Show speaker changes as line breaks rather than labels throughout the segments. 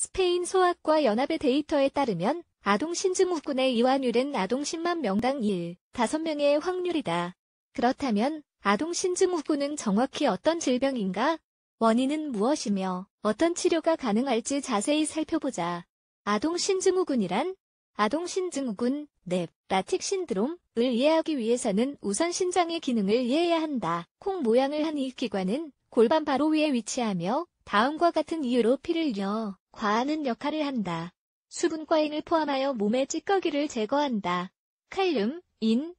스페인 소아과 연합의 데이터에 따르면 아동 신증후군의 이완율은 아동 10만 명당 1, 5명의 확률이다. 그렇다면 아동 신증후군은 정확히 어떤 질병인가? 원인은 무엇이며 어떤 치료가 가능할지 자세히 살펴보자. 아동 신증후군이란 아동 신증후군, 넵, 라틱 신드롬을 이해하기 위해서는 우선 신장의 기능을 이해해야 한다. 콩 모양을 한 이 기관은 골반 바로 위에 위치하며 다음과 같은 이유로 피를 이어 과하는 역할을 한다. 수분과잉을 포함하여 몸의 찌꺼기를 제거한다. 칼륨, 인,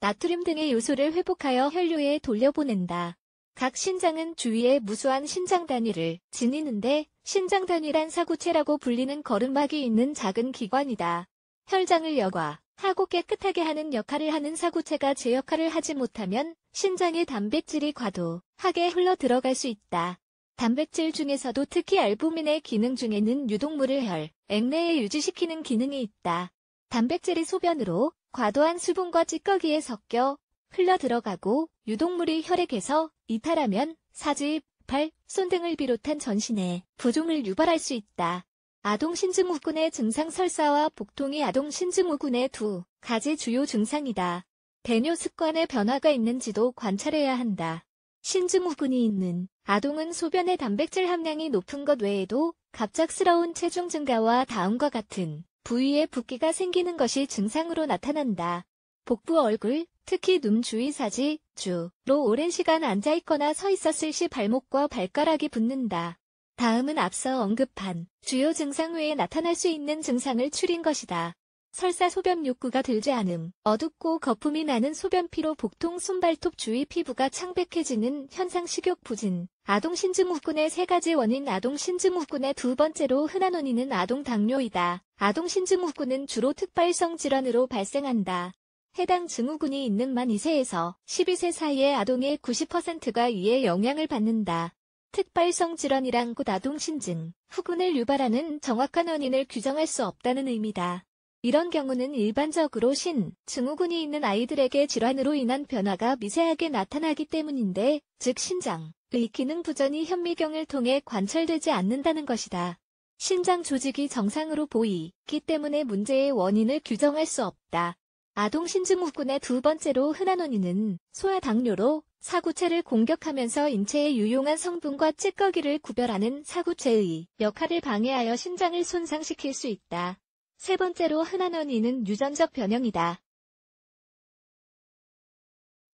나트륨 등의 요소를 회복하여 혈류에 돌려보낸다. 각 신장은 주위에 무수한 신장 단위를 지니는데 신장 단위란 사구체라고 불리는 거름막이 있는 작은 기관이다. 혈장을 여과, 하고 깨끗하게 하는 역할을 하는 사구체가 제 역할을 하지 못하면 신장의 단백질이 과도하게 흘러 들어갈 수 있다. 단백질 중에서도 특히 알부민의 기능 중에는 유독물을 혈, 액내에 유지시키는 기능이 있다. 단백질이 소변으로 과도한 수분과 찌꺼기에 섞여 흘러들어가고 유독물이 혈액에서 이탈하면 사지, 발, 손 등을 비롯한 전신에 부종을 유발할 수 있다. 아동신증후군의 증상 설사와 복통이 아동신증후군의 두 가지 주요 증상이다. 배뇨 습관의 변화가 있는지도 관찰해야 한다. 신증후군이 있는 아동은 소변의 단백질 함량이 높은 것 외에도 갑작스러운 체중 증가와 다음과 같은 부위에 붓기가 생기는 것이 증상으로 나타난다. 복부 얼굴, 특히 눈 주위 사지, 주로 오랜 시간 앉아있거나 서 있었을 시 발목과 발가락이 붓는다. 다음은 앞서 언급한 주요 증상 외에 나타날 수 있는 증상을 추린 것이다. 설사 소변 욕구가 들지 않음, 어둡고 거품이 나는 소변피로 복통 손발톱 주위 피부가 창백해지는 현상 식욕 부진, 아동 신증후군의 세 가지 원인 아동 신증후군의 두 번째로 흔한 원인은 아동 당뇨이다. 아동 신증후군은 주로 특발성 질환으로 발생한다. 해당 증후군이 있는 만 2세에서 12세 사이의 아동의 90%가 이에 영향을 받는다. 특발성 질환이란 곧 아동 신증, 후군을 유발하는 정확한 원인을 규정할 수 없다는 의미다. 이런 경우는 일반적으로 신, 증후군이 있는 아이들에게 질환으로 인한 변화가 미세하게 나타나기 때문인데, 즉 신장의 기능 부전이 현미경을 통해 관찰되지 않는다는 것이다. 신장 조직이 정상으로 보이기 때문에 문제의 원인을 규정할 수 없다. 아동 신증후군의 두 번째로 흔한 원인은 소아 당뇨로 사구체를 공격하면서 인체의 유용한 성분과 찌꺼기를 구별하는 사구체의 역할을 방해하여 신장을 손상시킬 수 있다. 세 번째로 흔한 원인은 유전적 변형이다.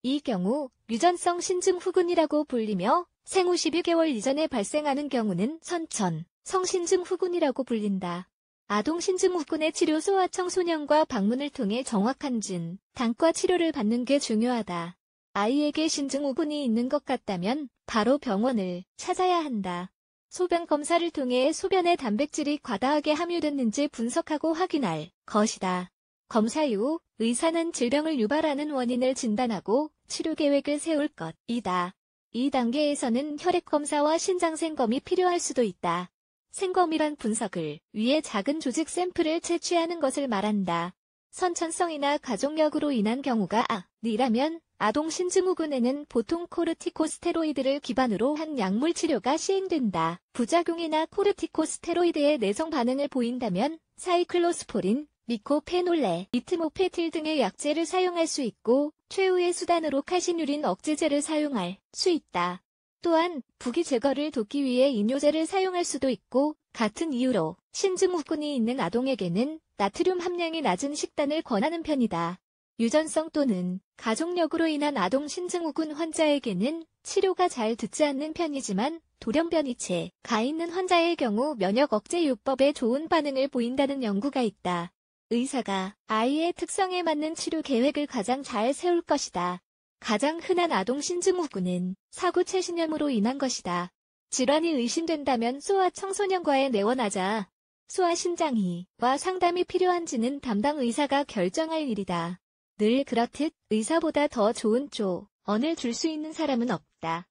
이 경우 유전성 신증후군이라고 불리며 생후 12개월 이전에 발생하는 경우는 선천, 성신증후군이라고 불린다. 아동 신증후군의 치료 소아 청소년과 방문을 통해 정확한 진, 단과 치료를 받는 게 중요하다. 아이에게 신증후군이 있는 것 같다면 바로 병원을 찾아야 한다. 소변 검사를 통해 소변에 단백질이 과다하게 함유됐는지 분석하고 확인할 것이다. 검사 이후 의사는 질병을 유발하는 원인을 진단하고 치료 계획을 세울 것이다. 이 단계에서는 혈액 검사와 신장 생검이 필요할 수도 있다. 생검이란 분석을 위해 작은 조직 샘플을 채취하는 것을 말한다. 선천성이나 가족력으로 인한 경우가 아니라면 아동 신증후군에는 보통 코르티코스테로이드를 기반으로 한 약물 치료가 시행된다. 부작용이나 코르티코스테로이드의 내성 반응을 보인다면 사이클로스포린, 미코페놀레, 이트모페틸 등의 약제를 사용할 수 있고 최후의 수단으로 카시뉴린 억제제를 사용할 수 있다. 또한 부기 제거를 돕기 위해 이뇨제를 사용할 수도 있고 같은 이유로 신증후군이 있는 아동에게는 나트륨 함량이 낮은 식단을 권하는 편이다. 유전성 또는 가족력으로 인한 아동 신증후군 환자에게는 치료가 잘 듣지 않는 편이지만 돌연변이체, 가 있는 환자의 경우 면역 억제 요법에 좋은 반응을 보인다는 연구가 있다. 의사가 아이의 특성에 맞는 치료 계획을 가장 잘 세울 것이다. 가장 흔한 아동 신증후군은 사구체 신염으로 인한 것이다. 질환이 의심된다면 소아 청소년과에 내원하자. 소아 신장이와 상담이 필요한지는 담당 의사가 결정할 일이다. 늘 그렇듯 의사보다 더 좋은 조언을 줄 수 있는 사람은 없다.